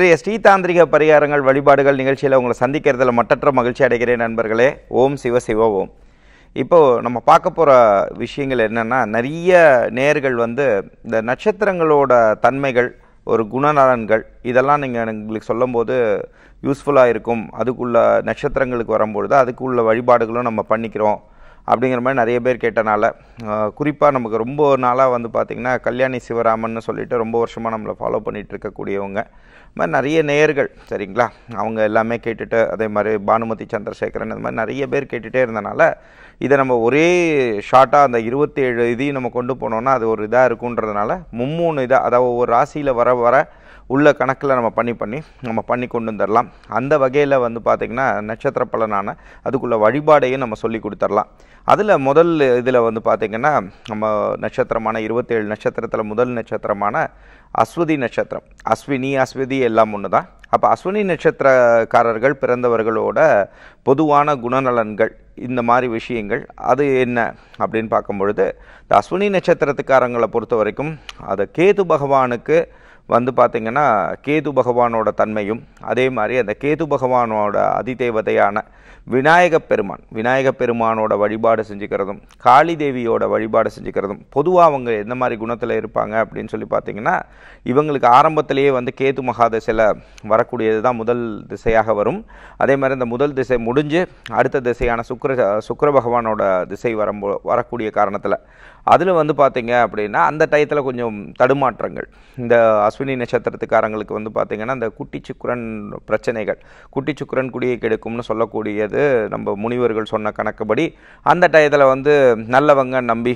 இன்றைய ஸ்ரீதாந்திரிக பரிகாரங்கள் வழிபாடுகள் நிகழ்ச்சியில் உங்களை சந்திக்கிறதுல மட்டற்ற மகிழ்ச்சி அடைகிறேன் நண்பர்களே ஓம் சிவ சிவ ஓம் இப்போது நம்ம பார்க்க போகிற விஷயங்கள் என்னென்னா நிறைய நேர்கள் வந்து இந்த நட்சத்திரங்களோட தன்மைகள் ஒரு குணநலன்கள் இதெல்லாம் நீங்கள் எங்களுக்கு சொல்லும்போது யூஸ்ஃபுல்லாக இருக்கும் அதுக்குள்ள நட்சத்திரங்களுக்கு வரும்பொழுது அதுக்குள்ள வழிபாடுகளும் நம்ம பண்ணிக்கிறோம் அப்படிங்கிற மாதிரி நிறைய பேர் கேட்டனால குறிப்பாக நமக்கு ரொம்ப நாளாக வந்து பார்த்திங்கன்னா கல்யாணி சிவராமன் சொல்லிவிட்டு ரொம்ப வருஷமாக நம்மளை ஃபாலோ பண்ணிகிட்டு இருக்கக்கூடியவங்க மாதிரி நிறைய நேர்கள் சரிங்களா அவங்க எல்லாமே கேட்டுட்டு அதே மாதிரி பானுமதி சந்திரசேகரன் அது மாதிரி நிறைய பேர் கேட்டுகிட்டே இருந்தனால இதை நம்ம ஒரே ஷார்ட்டாக அந்த இருபத்தேழு இதையும் நம்ம கொண்டு போனோம்னா அது ஒரு இதாக இருக்குன்றதுனால மும்மூணு இதாக அதாவது ஒவ்வொரு ராசியில் வர வர உள்ள கணக்கில் நம்ம பண்ணி பண்ணி நம்ம பண்ணி கொண்டு வந்துடலாம் அந்த வகையில் வந்து பார்த்திங்கன்னா நட்சத்திர பலனான அதுக்குள்ள வழிபாடையும் நம்ம சொல்லி கொடுத்துடலாம் அதில் முதல் இதில் வந்து பார்த்திங்கன்னா நம்ம நட்சத்திரமான இருபத்தேழு நட்சத்திரத்தில் முதல் நட்சத்திரமான அஸ்வதி நட்சத்திரம் அஸ்வினி அஸ்வதி எல்லாம் ஒன்று தான் அப்போ அஸ்வினி நட்சத்திரக்காரர்கள் பிறந்தவர்களோட பொதுவான குணநலன்கள் இந்த மாதிரி விஷயங்கள் அது என்ன அப்படின்னு பார்க்கும்பொழுது இந்த அஸ்வினி நட்சத்திரத்துக்காரங்களை பொறுத்த வரைக்கும் அதை கேது பகவானுக்கு வந்து பார்த்திங்கன்னா கேது பகவானோட தன்மையும் அதே மாதிரி அந்த கேது பகவானோட அதிதேவதையான விநாயகப் பெருமான் விநாயகப் பெருமானோட வழிபாடு செஞ்சுக்கிறதும் காளி தேவியோட வழிபாடு செஞ்சுக்கிறதும் பொதுவாக அவங்க எந்த மாதிரி குணத்தில் இருப்பாங்க அப்படின்னு சொல்லி பார்த்திங்கன்னா இவங்களுக்கு ஆரம்பத்திலேயே வந்து கேது மகாதசையில் வரக்கூடியது தான் முதல் திசையாக வரும் அதே மாதிரி இந்த முதல் திசை முடிஞ்சு அடுத்த திசையான சுக்கர சுக்கர பகவானோட திசை வரம்போ வரக்கூடிய காரணத்தில் அதில் வந்து பார்த்திங்க அப்படின்னா அந்த டயத்தில் கொஞ்சம் தடுமாற்றங்கள் இந்த அஸ்வினி நட்சத்திரத்துக்காரங்களுக்கு வந்து பார்த்திங்கன்னா அந்த குட்டி சுக்கரன் பிரச்சனைகள் குட்டி சுக்கரன் குடியை கெடுக்கும்னு சொல்லக்கூடியது நம்ம முனிவர்கள் சொன்ன கணக்குப்படி அந்த டயத்தில் வந்து நல்லவங்க நம்பி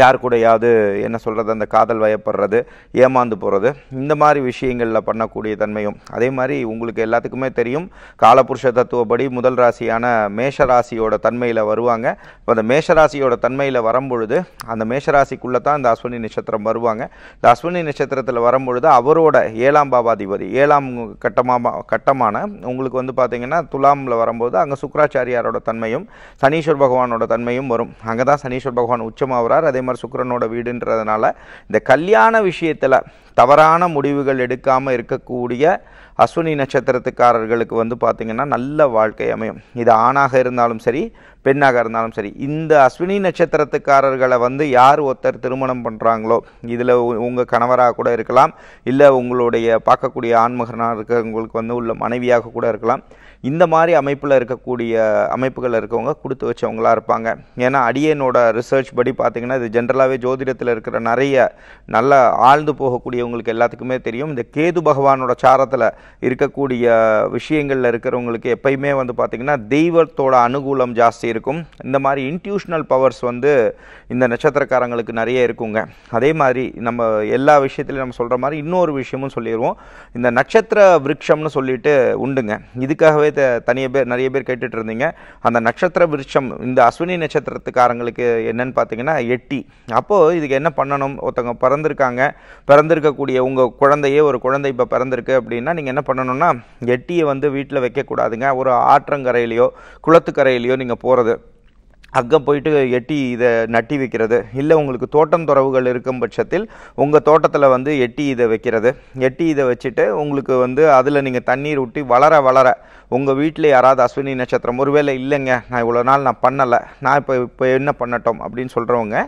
யார் கூடையாவது என்ன சொல்கிறது அந்த காதல் வயப்படுறது ஏமாந்து போகிறது இந்த மாதிரி விஷயங்களில் பண்ணக்கூடிய தன்மையும் அதே மாதிரி உங்களுக்கு எல்லாத்துக்குமே தெரியும் காலபுருஷ தத்துவப்படி முதல் ராசியான மேஷராசியோட தன்மையில் வருவாங்க இப்போ அந்த மேஷராசியோட தன்மையில் வரும்பொழுது அந்த மேஷ ராசிக்குள்ளே தான் இந்த அஸ்வினி நட்சத்திரம் வருவாங்க இந்த அஸ்வினி நட்சத்திரத்தில் வரும்பொழுது அவரோட ஏழாம் பாபாதிபதி ஏழாம் கட்டமாக கட்டமான உங்களுக்கு வந்து பார்த்திங்கன்னா துலாமில் வரும்போது அங்கே சுக்கராச்சாரியாரோட தன்மையும் சனீஸ்வர் பகவானோட தன்மையும் வரும் அங்கே தான் சனீஸ்வர் பகவான் உச்சமாகிறார் அதே அதேமாதிரி சுக்கரனோட வீடுன்றதுனால இந்த கல்யாண விஷயத்தில் தவறான முடிவுகள் எடுக்காமல் இருக்கக்கூடிய அஸ்வினி நட்சத்திரத்துக்காரர்களுக்கு வந்து பார்த்திங்கன்னா நல்ல வாழ்க்கை அமையும் இது ஆணாக இருந்தாலும் சரி பெண்ணாக இருந்தாலும் சரி இந்த அஸ்வினி நட்சத்திரத்துக்காரர்களை வந்து யார் ஒருத்தர் திருமணம் பண்ணுறாங்களோ இதில் உங்கள் கணவராக கூட இருக்கலாம் இல்லை உங்களுடைய பார்க்கக்கூடிய ஆண்மகனாக இருக்கிறவங்களுக்கு வந்து உள்ள மனைவியாக கூட இருக்கலாம் இந்த மாதிரி அமைப்பில் இருக்கக்கூடிய அமைப்புகள் இருக்கவங்க கொடுத்து வச்சவங்களாக இருப்பாங்க ஏன்னா அடியனோட ரிசர்ச் படி பார்த்திங்கன்னா இது ஜென்ரலாகவே ஜோதிடத்தில் இருக்கிற நிறைய நல்லா ஆழ்ந்து போகக்கூடியவங்களுக்கு எல்லாத்துக்குமே தெரியும் இந்த கேது பகவானோட சாரத்தில் இருக்கக்கூடிய விஷயங்களில் இருக்கிறவங்களுக்கு எப்பயுமே வந்து பார்த்திங்கன்னா தெய்வத்தோட அனுகூலம் ஜாஸ்தி இருக்கும் இந்த மாதிரி இன்ட்யூஷனல் பவர்ஸ் வந்து இந்த நட்சத்திரக்காரங்களுக்கு நிறைய இருக்குங்க அதே மாதிரி நம்ம எல்லா விஷயத்துலையும் நம்ம சொல்கிற மாதிரி இன்னொரு விஷயமும் சொல்லிடுவோம் இந்த நட்சத்திர விரக்ஷம்னு சொல்லிட்டு உண்டுங்க இதுக்காகவே த தனிய பேர் நிறைய பேர் கேட்டுட்டு இருந்தீங்க அந்த நட்சத்திர விருட்சம் இந்த அஸ்வினி நட்சத்திரத்துக்காரங்களுக்கு என்னன்னு பார்த்தீங்கன்னா எட்டி அப்போது இதுக்கு என்ன பண்ணணும் ஒருத்தவங்க பிறந்திருக்காங்க பிறந்திருக்கக்கூடிய உங்கள் குழந்தையே ஒரு குழந்தை இப்போ பிறந்திருக்கு அப்படின்னா நீங்கள் என்ன பண்ணணும்னா எட்டியை வந்து வீட்டில் வைக்கக்கூடாதுங்க ஒரு ஆற்றங்கரையிலையோ குளத்துக்கரையிலையோ நீங்கள் போகிறது அங்கே போயிட்டு எட்டி இதை நட்டி வைக்கிறது இல்லை உங்களுக்கு தோட்டம் துறவுகள் இருக்கும் பட்சத்தில் உங்கள் தோட்டத்தில் வந்து எட்டி இதை வைக்கிறது எட்டி இதை வச்சுட்டு உங்களுக்கு வந்து அதில் நீங்கள் தண்ணீர் ஊட்டி வளர வளர உங்கள் வீட்டில் யாராவது அஸ்வினி நட்சத்திரம் ஒருவேளை இல்லைங்க நான் இவ்வளோ நாள் நான் பண்ணலை நான் இப்போ இப்போ என்ன பண்ணட்டும் அப்படின்னு சொல்கிறவங்க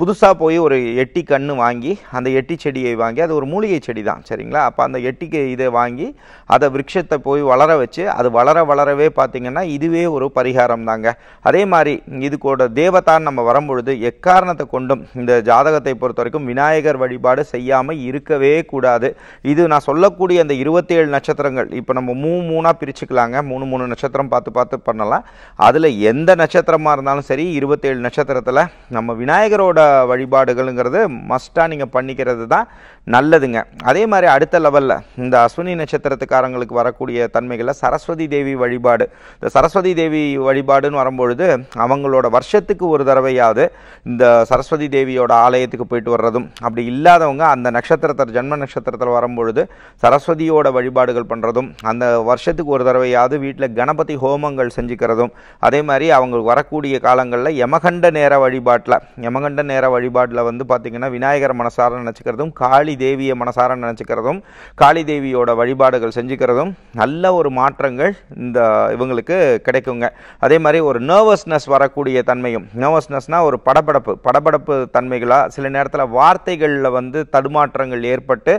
புதுசாக போய் ஒரு எட்டி கன்று வாங்கி அந்த எட்டி செடியை வாங்கி அது ஒரு மூலிகை செடி தான் சரிங்களா அப்போ அந்த எட்டிக்கு இதை வாங்கி அதை விரக்ஷத்தை போய் வளர வச்சு அது வளர வளரவே பார்த்திங்கன்னா இதுவே ஒரு பரிகாரம் தாங்க அதே மாதிரி இதுக்கோட தேவதான் நம்ம வரும்பொழுது எக்காரணத்தை கொண்டும் இந்த ஜாதகத்தை பொறுத்த வரைக்கும் விநாயகர் வழிபாடு செய்யாமல் இருக்கவே கூடாது இது நான் சொல்லக்கூடிய அந்த இருபத்தேழு நட்சத்திரங்கள் இப்போ நம்ம மூணு மூணாக பிரிச்சுக்கலாங்க மூணு மூணு நட்சத்திரம் பார்த்து பார்த்து பண்ணலாம் அதில் எந்த நட்சத்திரமாக இருந்தாலும் சரி இருபத்தேழு நட்சத்திரத்தில் நம்ம விநாயகரோட வழிபாடுகள்ங்கிறது மஸ்ட்டாக நீங்கள் பண்ணிக்கிறது தான் நல்லதுங்க அதே மாதிரி அடுத்த லெவலில் இந்த அஸ்வினி நட்சத்திரத்துக்காரங்களுக்கு வரக்கூடிய தன்மைகளில் சரஸ்வதி தேவி வழிபாடு இந்த சரஸ்வதி தேவி வழிபாடுன்னு வரும்பொழுது அவங்களோட வருஷத்துக்கு ஒரு தடவையாவது இந்த சரஸ்வதி தேவியோட ஆலயத்துக்கு போயிட்டு வர்றதும் அப்படி இல்லாதவங்க அந்த நட்சத்திரத்தில் ஜென்ம நட்சத்திரத்தில் வரும்பொழுது சரஸ்வதியோட வழிபாடுகள் பண்ணுறதும் அந்த வருஷத்துக்கு ஒரு தடவையாவது வீட்டில் கணபதி ஹோமங்கள் செஞ்சுக்கிறதும் அதே மாதிரி அவங்களுக்கு வரக்கூடிய காலங்களில் யமகண்ட நேர வழிபாட்டில் யமகண்ட நேர நேர வழிபாட்டில் வந்து பார்த்திங்கன்னா விநாயகர் மனசார நினச்சிக்கிறதும் காளி தேவியை மனசார நினச்சிக்கிறதும் காளி தேவியோட வழிபாடுகள் செஞ்சுக்கிறதும் நல்ல ஒரு மாற்றங்கள் இந்த இவங்களுக்கு கிடைக்குங்க அதே மாதிரி ஒரு நர்வஸ்னஸ் வரக்கூடிய தன்மையும் நர்வஸ்னஸ்னால் ஒரு படபடப்பு படபடப்பு தன்மைகளாக சில நேரத்தில் வார்த்தைகளில் வந்து தடுமாற்றங்கள் ஏற்பட்டு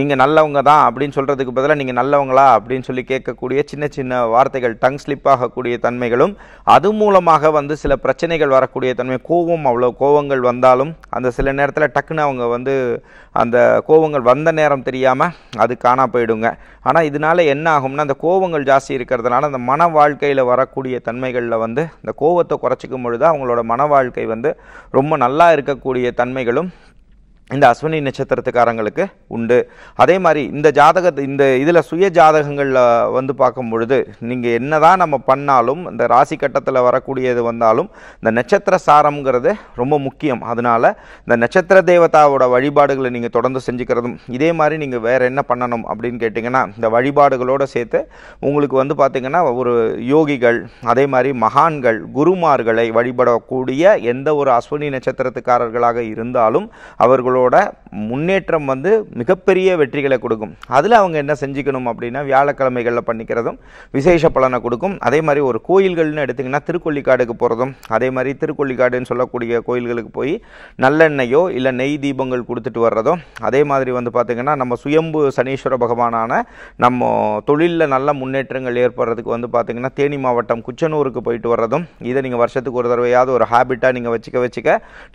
நீங்கள் நல்லவங்க தான் அப்படின்னு சொல்கிறதுக்கு பதிலாக நீங்கள் நல்லவங்களா அப்படின்னு சொல்லி கேட்கக்கூடிய சின்ன சின்ன வார்த்தைகள் டங் ஸ்லிப் ஆகக்கூடிய தன்மைகளும் அது மூலமாக வந்து சில பிரச்சனைகள் வரக்கூடிய தன்மை கோவம் அவ்வளோ கோவங்கள் வந்தாலும் அந்த சில நேரத்தில் டக்குன்னு அவங்க வந்து அந்த கோபங்கள் வந்த நேரம் தெரியாமல் அது காணா போயிடுங்க ஆனால் இதனால் என்ன ஆகும்னா அந்த கோபங்கள் ஜாஸ்தி இருக்கிறதுனால அந்த மன வாழ்க்கையில் வரக்கூடிய தன்மைகளில் வந்து இந்த கோபத்தை குறைச்சிக்கும் பொழுது அவங்களோட மன வாழ்க்கை வந்து ரொம்ப நல்லா இருக்கக்கூடிய தன்மைகளும் இந்த அஸ்வினி நட்சத்திரத்துக்காரங்களுக்கு உண்டு அதே மாதிரி இந்த ஜாதக இந்த இதில் சுய ஜாதகங்களில் வந்து பார்க்கும் பொழுது நீங்கள் என்ன தான் நம்ம பண்ணாலும் இந்த ராசி கட்டத்தில் வரக்கூடியது வந்தாலும் இந்த நட்சத்திர சாரம்ங்கிறது ரொம்ப முக்கியம் அதனால் இந்த நட்சத்திர தேவதாவோட வழிபாடுகளை நீங்கள் தொடர்ந்து செஞ்சுக்கிறதும் இதே மாதிரி நீங்கள் வேறு என்ன பண்ணணும் அப்படின்னு கேட்டிங்கன்னா இந்த வழிபாடுகளோடு சேர்த்து உங்களுக்கு வந்து பார்த்திங்கன்னா ஒரு யோகிகள் அதே மாதிரி மகான்கள் குருமார்களை வழிபடக்கூடிய எந்த ஒரு அஸ்வினி நட்சத்திரத்துக்காரர்களாக இருந்தாலும் அவர்களோட அவங்களோட முன்னேற்றம் வந்து மிகப்பெரிய வெற்றிகளை கொடுக்கும் அதில் அவங்க என்ன செஞ்சுக்கணும் அப்படின்னா வியாழக்கிழமைகளில் பண்ணிக்கிறதும் விசேஷ பலனை கொடுக்கும் அதே மாதிரி ஒரு கோயில்கள்னு எடுத்திங்கன்னா திருக்கொல்லிக்காடுக்கு போகிறதும் அதே மாதிரி திருக்கொல்லிக்காடுன்னு சொல்லக்கூடிய கோயில்களுக்கு போய் நல்லெண்ணெயோ இல்லை நெய் தீபங்கள் கொடுத்துட்டு வர்றதோ அதே மாதிரி வந்து பார்த்திங்கன்னா நம்ம சுயம்பு சனீஸ்வர பகவானான நம்ம தொழிலில் நல்ல முன்னேற்றங்கள் ஏற்படுறதுக்கு வந்து பார்த்திங்கன்னா தேனி மாவட்டம் குச்சனூருக்கு போயிட்டு வர்றதும் இதை நீங்கள் வருஷத்துக்கு ஒரு தடவையாவது ஒரு ஹேபிட்டாக நீங்கள் வச்சுக்க வச்சுக்க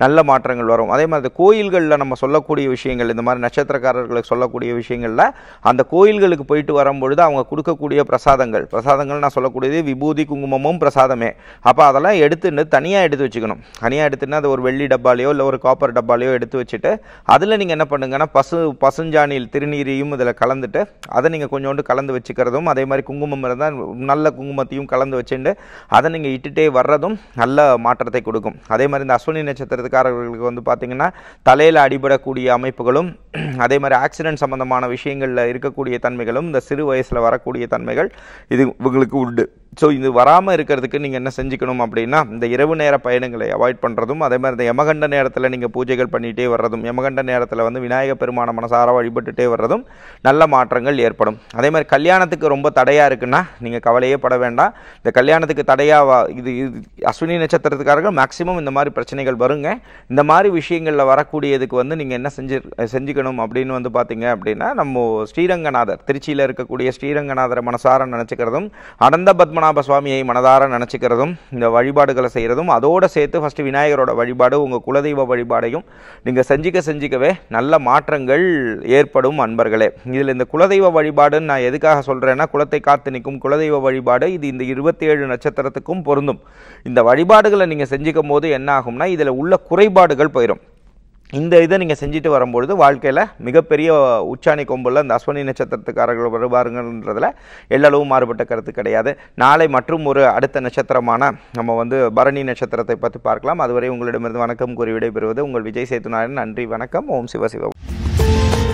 நல்ல மாற்றங்கள் வரும் அதே மாதிரி கோயில்களில் நம்ம சொல்லக்கூடிய விஷயங்கள் இந்த மாதிரி நட்சத்திரக்காரர்களுக்கு சொல்லக்கூடிய விஷயங்களில் அந்த கோயில்களுக்கு போயிட்டு வரும்பொழுது அவங்க கொடுக்கக்கூடிய பிரசாதங்கள் பிரசாதங்கள் நான் சொல்லக்கூடியது விபூதி குங்குமமும் பிரசாதமே அப்போ அதெல்லாம் எடுத்துன்னு தனியாக எடுத்து வச்சுக்கணும் தனியாக எடுத்துன்னு அது ஒரு வெள்ளி டப்பாலையோ இல்லை ஒரு காப்பர் டப்பாலையோ எடுத்து வச்சுட்டு அதில் நீங்கள் என்ன பண்ணுங்கன்னா பசு பசுஞ்சாணியில் திருநீரையும் இதில் கலந்துட்டு அதை நீங்கள் கொஞ்சோண்டு கலந்து வச்சுக்கிறதும் அதே மாதிரி குங்குமம் இருந்தால் நல்ல குங்குமத்தையும் கலந்து வச்சுட்டு அதை நீங்கள் இட்டுட்டே வர்றதும் நல்ல மாற்றத்தை கொடுக்கும் அதே மாதிரி இந்த அஸ்வினி நட்சத்திரத்துக்காரர்களுக்கு வந்து பார்த்திங்கன்னா தலையில் அடி அடிபடக்கூடிய அமைப்புகளும் அதே மாதிரி ஆக்சிடென்ட் சம்மந்தமான விஷயங்களில் இருக்கக்கூடிய தன்மைகளும் இந்த சிறு வயசில் வரக்கூடிய தன்மைகள் இது இவங்களுக்கு உண்டு ஸோ இது வராமல் இருக்கிறதுக்கு நீங்கள் என்ன செஞ்சுக்கணும் அப்படின்னா இந்த இரவு நேர பயணங்களை அவாய்ட் பண்ணுறதும் அதே மாதிரி இந்த யமகண்ட நேரத்தில் நீங்கள் பூஜைகள் பண்ணிகிட்டே வர்றதும் யமகண்ட நேரத்தில் வந்து விநாயக பெருமான மனசார வழிபட்டுட்டே வர்றதும் நல்ல மாற்றங்கள் ஏற்படும் அதே மாதிரி கல்யாணத்துக்கு ரொம்ப தடையாக இருக்குன்னா நீங்கள் கவலையே பட வேண்டாம் இந்த கல்யாணத்துக்கு தடையாக இது இது அஸ்வினி நட்சத்திரத்துக்காரர்கள் மேக்ஸிமம் இந்த மாதிரி பிரச்சனைகள் வருங்க இந்த மாதிரி விஷயங்களில் வரக்கூடியதுக்கு வந்து நீங்கள் என்ன செஞ்சு செஞ்சுக்கணும் அப்படின்னு வந்து பார்த்தீங்க அப்படின்னா நம்ம ஸ்ரீரங்கநாதர் திருச்சியில் இருக்கக்கூடிய ஸ்ரீரங்கநாதரை மனசார நினச்சிக்கிறதும் அடந்த பத்ம பத்மநாப சுவாமியை மனதார நினச்சிக்கிறதும் இந்த வழிபாடுகளை செய்கிறதும் அதோடு சேர்த்து ஃபஸ்ட்டு விநாயகரோட வழிபாடு உங்கள் குலதெய்வ வழிபாடையும் நீங்கள் செஞ்சிக்க செஞ்சிக்கவே நல்ல மாற்றங்கள் ஏற்படும் அன்பர்களே இதில் இந்த குலதெய்வ வழிபாடுன்னு நான் எதுக்காக சொல்கிறேன்னா குலத்தை காத்து நிற்கும் குலதெய்வ வழிபாடு இது இந்த இருபத்தி ஏழு நட்சத்திரத்துக்கும் பொருந்தும் இந்த வழிபாடுகளை நீங்கள் செஞ்சிக்கும் போது என்ன ஆகும்னா இதில் உள்ள குறைபாடுகள் போயிடும் இந்த இதை நீங்கள் செஞ்சுட்டு வரும்பொழுது வாழ்க்கையில் மிகப்பெரிய உச்சாணி கொம்பில் அந்த அஸ்வனி நட்சத்திரத்துக்காரர்கள் வருவாருங்கன்றதில் எல்லளவும் மாறுபட்ட கருத்து கிடையாது நாளை மற்றும் ஒரு அடுத்த நட்சத்திரமான நம்ம வந்து பரணி நட்சத்திரத்தை பற்றி பார்க்கலாம் அதுவரை உங்களிடமிருந்து வணக்கம் கூறி விடைபெறுவது உங்கள் விஜய் சேத்துநாயன் நன்றி வணக்கம் ஓம் சிவசிவம்